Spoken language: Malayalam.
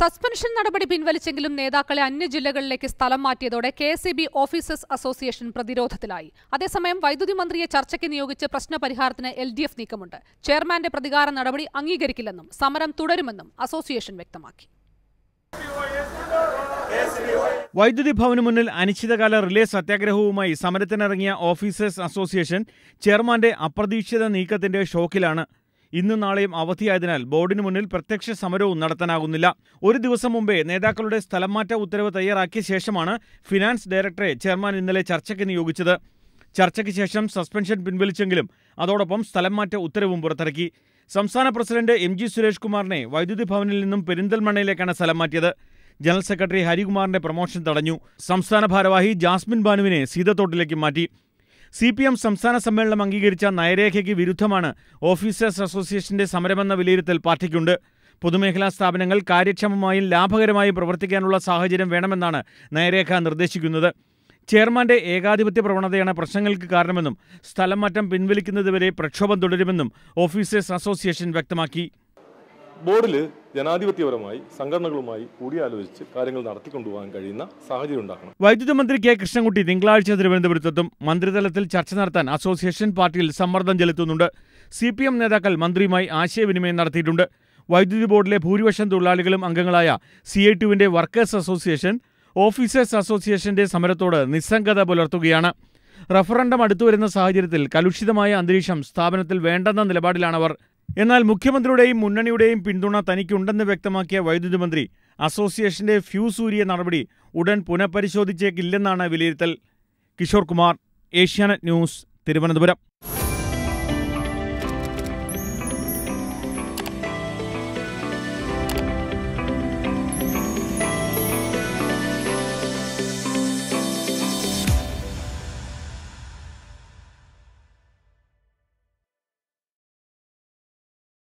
സസ്പെൻഷൻ നടപടി പിൻവലിച്ചെങ്കിലും നേതാക്കളെ അന്യ ജില്ലകളിലേക്ക് സ്ഥലം മാറ്റിയതോടെ K S B officers association പ്രതിരോധത്തിലായി അതേസമയം വൈദ്യുതി മന്ത്രിയെ ചർച്ചയ്ക്ക് നിയോഗിച്ച് പ്രശ്നപരിഹാരത്തിന് എൽ ഡി എഫ് നീക്കമുണ്ട് ചെയർമാന്റെ പ്രതികാര നടപടി അംഗീകരിക്കില്ലെന്നും സമരം തുടരുമെന്നും അസോസിയേഷൻ വ്യക്തമാക്കി വൈദ്യുതി ഭവന് മുന്നിൽ അനിശ്ചിതകാല റിലേ സത്യാഗ്രഹവുമായി സമരത്തിനിറങ്ങിയ ഓഫീസേഴ്സ് അസോസിയേഷൻ ചെയർമാന്റെ അപ്രതീക്ഷിത നീക്കത്തിന്റെ ഷോക്കിലാണ് ഇന്നും നാളെയും അവധിയായതിനാൽ ബോർഡിന് മുന്നിൽ പ്രത്യക്ഷ സമരവും നടത്താനാകുന്നില്ല ഒരു ദിവസം മുമ്പേ നേതാക്കളുടെ സ്ഥലംമാറ്റ ഉത്തരവ് തയ്യാറാക്കിയ ശേഷമാണ് ഫിനാൻസ് ഡയറക്ടറെ ചെയർമാൻ ഇന്നലെ ചർച്ചയ്ക്ക് നിയോഗിച്ചത് ചർച്ചയ്ക്ക് ശേഷം സസ്പെൻഷൻ പിൻവലിച്ചെങ്കിലും അതോടൊപ്പം സ്ഥലംമാറ്റ ഉത്തരവും പുറത്തിറക്കി സംസ്ഥാന പ്രസിഡന്റ് എം ജി സുരേഷ് കുമാറിനെ വൈദ്യുതി ഭവനിൽ നിന്നും പെരിന്തൽമണ്ണയിലേക്കാണ് സ്ഥലം മാറ്റിയത് ജനറൽ സെക്രട്ടറി ഹരികുമാറിന്റെ പ്രൊമോഷൻ തടഞ്ഞു സംസ്ഥാന ഭാരവാഹി ജാസ്മിൻ ബാനുവിനെ സീതത്തോട്ടിലേക്ക് മാറ്റി സി പി എം സംസ്ഥാന സമ്മേളനം അംഗീകരിച്ച നയരേഖയ്ക്ക് വിരുദ്ധമാണ് ഓഫീസേഴ്സ് അസോസിയേഷന്റെ സമരമെന്ന വിലയിരുത്തൽ പാർട്ടിക്കുണ്ട് പൊതുമേഖലാ സ്ഥാപനങ്ങൾ കാര്യക്ഷമമായും ലാഭകരമായും പ്രവർത്തിക്കാനുള്ള സാഹചര്യം വേണമെന്നാണ് നയരേഖ നിർദ്ദേശിക്കുന്നത് ചെയർമാന്റെ ഏകാധിപത്യ പ്രവണതയാണ് പ്രശ്നങ്ങൾക്ക് കാരണമെന്നും സ്ഥലം മാറ്റം പിൻവലിക്കുന്നതുവരെ പ്രക്ഷോഭം തുടരുമെന്നും ഓഫീസേഴ്സ് അസോസിയേഷൻ വ്യക്തമാക്കി ബോർഡിൽ ജനാധിപത്യപരമായി സംഘടനകളുമായി കൂടിയാലോചിച്ച് കാര്യങ്ങൾ നടത്തിക്കൊണ്ടുപോകാൻ കഴിയുന്ന സാഹചര്യം ഉണ്ടാക്കണം വൈദ്യുതി മന്ത്രി കെ കൃഷ്ണൻകുട്ടി തിങ്കളാഴ്ച തിരുവനന്തപുരത്തെത്തും മന്ത്രിതലത്തിൽ ചർച്ച നടത്താൻ അസോസിയേഷൻ പാർട്ടിയിൽ സമ്മർദ്ദം ചെലുത്തുന്നുണ്ട് സി പി എം നേതാക്കൾ മന്ത്രിയുമായി ആശയവിനിമയം നടത്തിയിട്ടുണ്ട് വൈദ്യുതി ബോർഡിലെ ഭൂരിപക്ഷം തൊഴിലാളികളും അംഗങ്ങളായ സി ഐ ടുവിൻ്റെ വർക്കേഴ്സ് അസോസിയേഷൻ ഓഫീസേഴ്സ് അസോസിയേഷൻ്റെ സമരത്തോട് നിസ്സംഗത പുലർത്തുകയാണ് റഫറണ്ടം അടുത്തുവരുന്ന സാഹചര്യത്തിൽ കലുഷിതമായ അന്തരീക്ഷം സ്ഥാപനത്തിൽ വേണ്ടെന്ന നിലപാടിലാണവർ എന്നാൽ മുഖ്യമന്ത്രിയുടെയും മുന്നണിയുടെയും പിന്തുണ തനിക്കുണ്ടെന്ന് വ്യക്തമാക്കിയ വൈദ്യുതി മന്ത്രി അസോസിയേഷന്റെ ഫ്യൂ ഊരിയ നടപടി ഉടൻ പുനഃപരിശോധിച്ചേക്കില്ലെന്നാണ് വിലയിരുത്തൽ കിഷോർ കുമാർ ഏഷ്യാനെറ്റ് ന്യൂസ് തിരുവനന്തപുരം